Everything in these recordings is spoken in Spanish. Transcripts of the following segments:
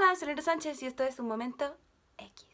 Hola, soy Sánchez y esto es Un Momento X.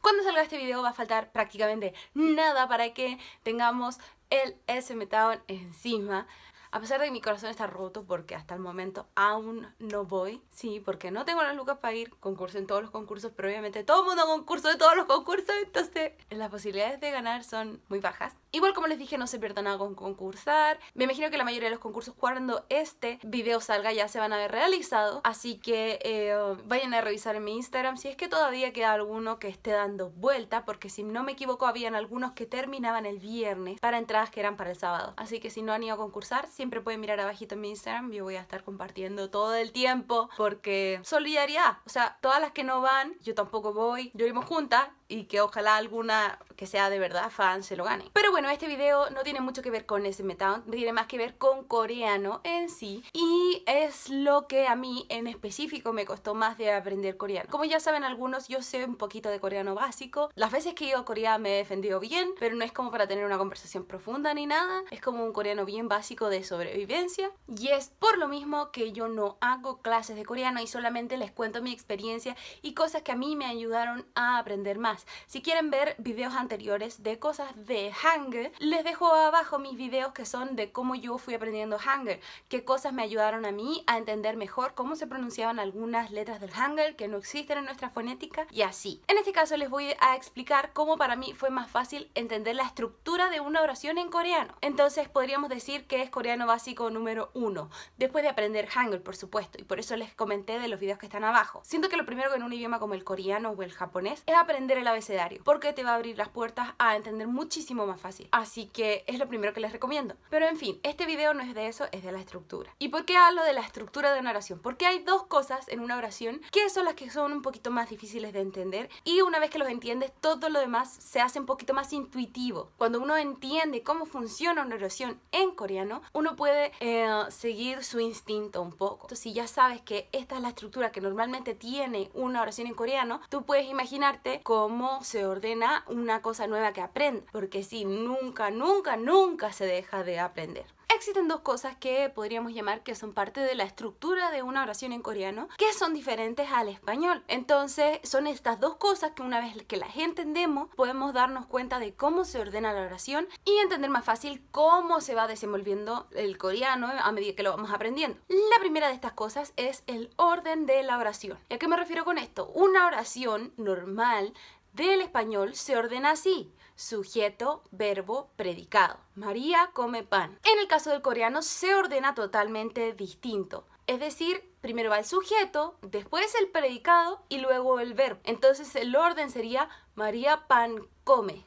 Cuando salga este video va a faltar prácticamente nada para que tengamos el S-Metown encima. A pesar de que mi corazón está roto porque hasta el momento aún no voy. Sí, porque no tengo las lucas para ir. Concurso en todos los concursos, pero obviamente todo el mundo concurso de todos los concursos. Entonces las posibilidades de ganar son muy bajas. Igual como les dije, no se pierdan nada con concursar. Me imagino que la mayoría de los concursos cuando este video salga ya se van a haber realizado. Así que eh, vayan a revisar mi Instagram si es que todavía queda alguno que esté dando vuelta. Porque si no me equivoco, habían algunos que terminaban el viernes para entradas que eran para el sábado. Así que si no han ido a concursar, si Siempre pueden mirar abajito en mi Instagram, yo voy a estar compartiendo todo el tiempo porque solidaridad, o sea, todas las que no van, yo tampoco voy, lloremos juntas, y que ojalá alguna que sea de verdad fan se lo gane. Pero bueno, este video no tiene mucho que ver con ese tiene más que ver con coreano en sí y es lo que a mí en específico me costó más de aprender coreano. Como ya saben algunos, yo sé un poquito de coreano básico. Las veces que he ido a Corea me he defendido bien, pero no es como para tener una conversación profunda ni nada. Es como un coreano bien básico de sobrevivencia y es por lo mismo que yo no hago clases de coreano y solamente les cuento mi experiencia y cosas que a mí me ayudaron a aprender más si quieren ver videos anteriores de cosas de hangul les dejo abajo mis videos que son de cómo yo fui aprendiendo hangul, qué cosas me ayudaron a mí a entender mejor cómo se pronunciaban algunas letras del hangul que no existen en nuestra fonética y así. En este caso les voy a explicar cómo para mí fue más fácil entender la estructura de una oración en coreano. Entonces podríamos decir que es coreano básico número uno después de aprender Hangul, por supuesto, y por eso les comenté de los videos que están abajo. Siento que lo primero que en un idioma como el coreano o el japonés es aprender el el abecedario, porque te va a abrir las puertas a entender muchísimo más fácil. Así que es lo primero que les recomiendo. Pero en fin, este video no es de eso, es de la estructura. ¿Y por qué hablo de la estructura de una oración? Porque hay dos cosas en una oración que son las que son un poquito más difíciles de entender y una vez que los entiendes, todo lo demás se hace un poquito más intuitivo. Cuando uno entiende cómo funciona una oración en coreano, uno puede eh, seguir su instinto un poco. Entonces, si ya sabes que esta es la estructura que normalmente tiene una oración en coreano, tú puedes imaginarte cómo se ordena una cosa nueva que aprende, porque si sí, nunca, nunca, nunca se deja de aprender. Existen dos cosas que podríamos llamar que son parte de la estructura de una oración en coreano, que son diferentes al español. Entonces, son estas dos cosas que una vez que las entendemos, podemos darnos cuenta de cómo se ordena la oración y entender más fácil cómo se va desenvolviendo el coreano a medida que lo vamos aprendiendo. La primera de estas cosas es el orden de la oración. ¿Y a qué me refiero con esto? Una oración normal del español se ordena así, sujeto, verbo, predicado. María come pan. En el caso del coreano se ordena totalmente distinto. Es decir, primero va el sujeto, después el predicado y luego el verbo. Entonces el orden sería María pan come.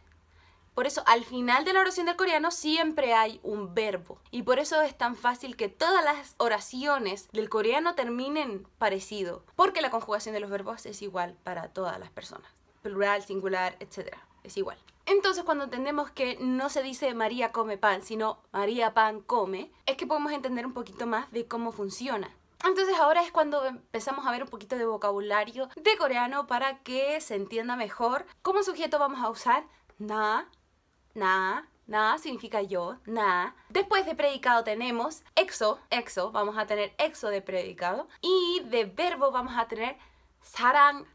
Por eso al final de la oración del coreano siempre hay un verbo. Y por eso es tan fácil que todas las oraciones del coreano terminen parecido. Porque la conjugación de los verbos es igual para todas las personas plural, singular, etc. Es igual. Entonces cuando entendemos que no se dice María come pan, sino María pan come, es que podemos entender un poquito más de cómo funciona. Entonces ahora es cuando empezamos a ver un poquito de vocabulario de coreano para que se entienda mejor. Como sujeto vamos a usar na, na, na significa yo, na. Después de predicado tenemos exo, exo, vamos a tener exo de predicado. Y de verbo vamos a tener sarang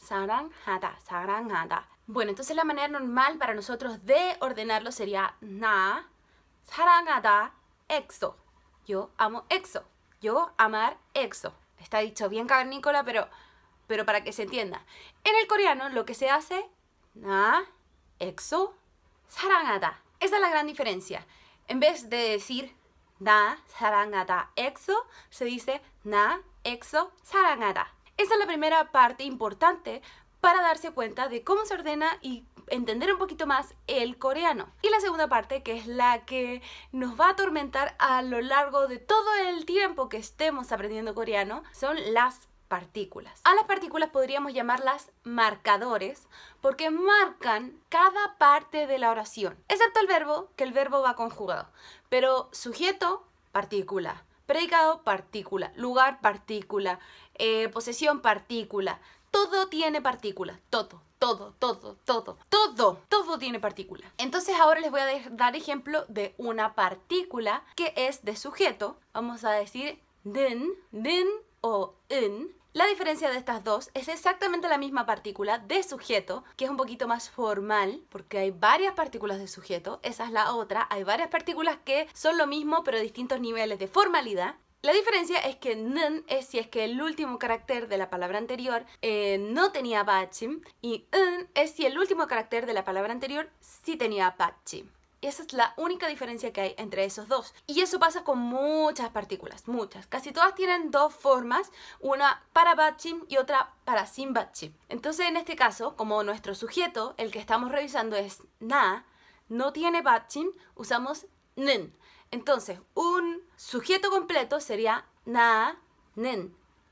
사랑하다, 사랑하다. Bueno, entonces la manera normal para nosotros de ordenarlo sería na, 사랑하다, EXO. Yo amo EXO. Yo amar EXO. Está dicho bien cavernícola, pero, pero para que se entienda. En el coreano lo que se hace, na, EXO, sarangata Esa es la gran diferencia. En vez de decir na, sarangada EXO, se dice na, EXO, sarangata esa es la primera parte importante para darse cuenta de cómo se ordena y entender un poquito más el coreano. Y la segunda parte, que es la que nos va a atormentar a lo largo de todo el tiempo que estemos aprendiendo coreano, son las partículas. A las partículas podríamos llamarlas marcadores porque marcan cada parte de la oración, excepto el verbo, que el verbo va conjugado, pero sujeto, partícula, predicado, partícula, lugar, partícula, eh, posesión, partícula. Todo tiene partícula todo, todo, todo, todo, todo, todo tiene partícula. Entonces ahora les voy a dar ejemplo de una partícula que es de sujeto. Vamos a decir den, den o en. La diferencia de estas dos es exactamente la misma partícula de sujeto, que es un poquito más formal, porque hay varias partículas de sujeto, esa es la otra, hay varias partículas que son lo mismo pero distintos niveles de formalidad, la diferencia es que -n- es si es que el último carácter de la palabra anterior eh, no tenía bachim y n es si el último carácter de la palabra anterior sí tenía bachim. esa es la única diferencia que hay entre esos dos. Y eso pasa con muchas partículas, muchas. Casi todas tienen dos formas, una para batchim y otra para sin batchim. Entonces, en este caso, como nuestro sujeto, el que estamos revisando es na, no tiene batchim, usamos -n-. Entonces, un sujeto completo sería na, nen,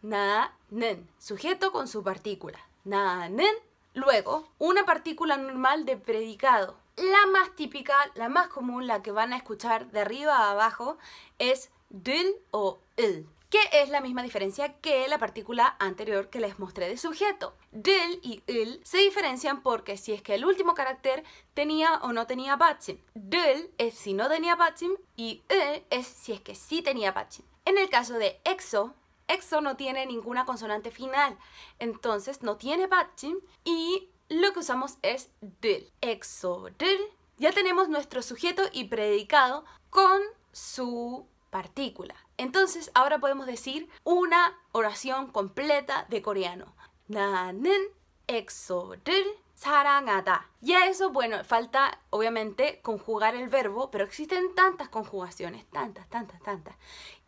na, nen, sujeto con su partícula, na, nen. Luego, una partícula normal de predicado. La más típica, la más común, la que van a escuchar de arriba a abajo, es dil o il que es la misma diferencia que la partícula anterior que les mostré de sujeto. Del y il se diferencian porque si es que el último carácter tenía o no tenía batching. Del es si no tenía batching y il e es si es que sí tenía batching. En el caso de exo, exo no tiene ninguna consonante final, entonces no tiene batching y lo que usamos es del. Exo, del. Ya tenemos nuestro sujeto y predicado con su partícula. Entonces ahora podemos decir una oración completa de coreano. 나는 엑소를 사랑하다. Y a eso, bueno, falta obviamente conjugar el verbo, pero existen tantas conjugaciones, tantas, tantas, tantas.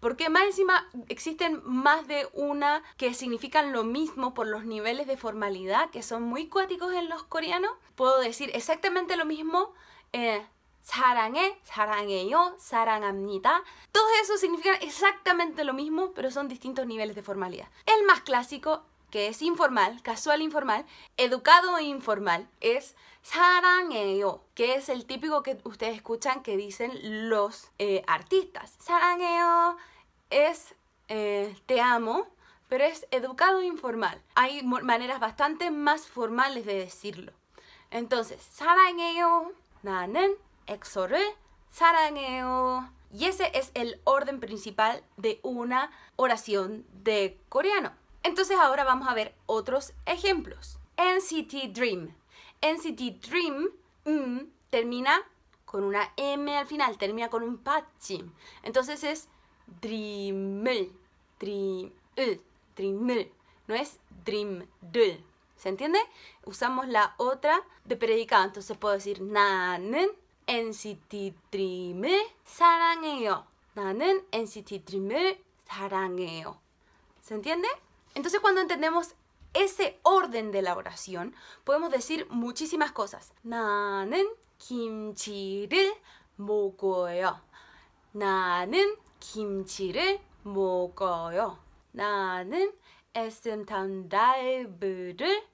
Porque más encima existen más de una que significan lo mismo por los niveles de formalidad que son muy cuáticos en los coreanos. Puedo decir exactamente lo mismo. Eh, 사랑해, 사랑해요, 사랑합니다. Todos esos significan exactamente lo mismo, pero son distintos niveles de formalidad. El más clásico, que es informal, casual informal, educado e informal, es 사랑해요, que es el típico que ustedes escuchan que dicen los eh, artistas. 사랑해요 es eh, te amo, pero es educado e informal. Hay maneras bastante más formales de decirlo. Entonces, 사랑해요, 나는 exhoré, saraneo Y ese es el orden principal de una oración de coreano. Entonces ahora vamos a ver otros ejemplos. NCT Dream. NCT Dream mm, termina con una M al final, termina con un pachim. Entonces es dream dream dreamel. No es dream, ¿Se entiende? Usamos la otra de predicado. Entonces puedo decir nanen NCT DREAM을 sarangeo. 나는 NCT DREAM을 사랑해요. ¿Se entiende? Entonces cuando entendemos ese orden de la oración, podemos decir muchísimas cosas. 나는 김치를 먹어요. 나는 김치를 먹어요. 나는 SM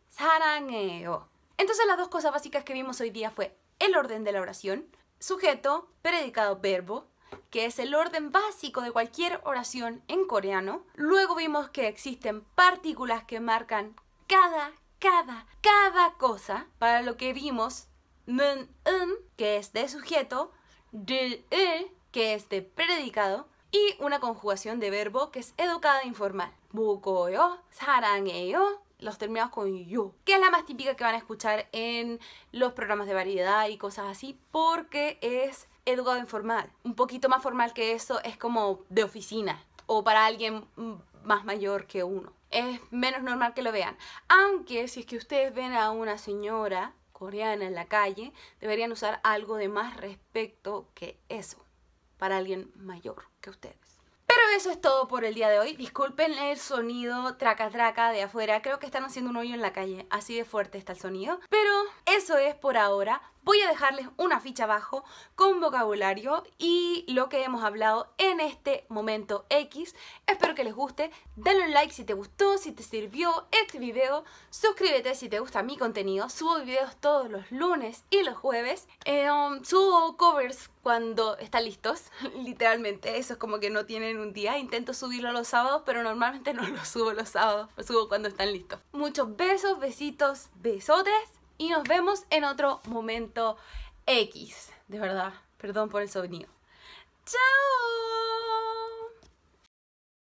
사랑해요. Entonces las dos cosas básicas que vimos hoy día fue el orden de la oración, sujeto, predicado, verbo, que es el orden básico de cualquier oración en coreano. Luego vimos que existen partículas que marcan cada, cada, cada cosa. Para lo que vimos, mun, que es de sujeto, e que es de predicado, y una conjugación de verbo que es educada e informal. bukoyo, 사랑해요, los terminados con yo, que es la más típica que van a escuchar en los programas de variedad y cosas así, porque es educado informal. Un poquito más formal que eso es como de oficina o para alguien más mayor que uno. Es menos normal que lo vean. Aunque si es que ustedes ven a una señora coreana en la calle, deberían usar algo de más respecto que eso para alguien mayor que ustedes. Pero eso es todo por el día de hoy. Disculpen el sonido traca traca de afuera. Creo que están haciendo un hoyo en la calle. Así de fuerte está el sonido. Pero eso es por ahora. Voy a dejarles una ficha abajo con vocabulario y lo que hemos hablado en este momento X. Espero que les guste. Dale un like si te gustó, si te sirvió este video. Suscríbete si te gusta mi contenido. Subo videos todos los lunes y los jueves. Eh, um, subo covers cuando están listos, literalmente, eso es como que no tienen un día, intento subirlo los sábados, pero normalmente no lo subo los sábados, lo subo cuando están listos. Muchos besos, besitos, besotes y nos vemos en otro momento X, de verdad, perdón por el sonido. ¡Chao!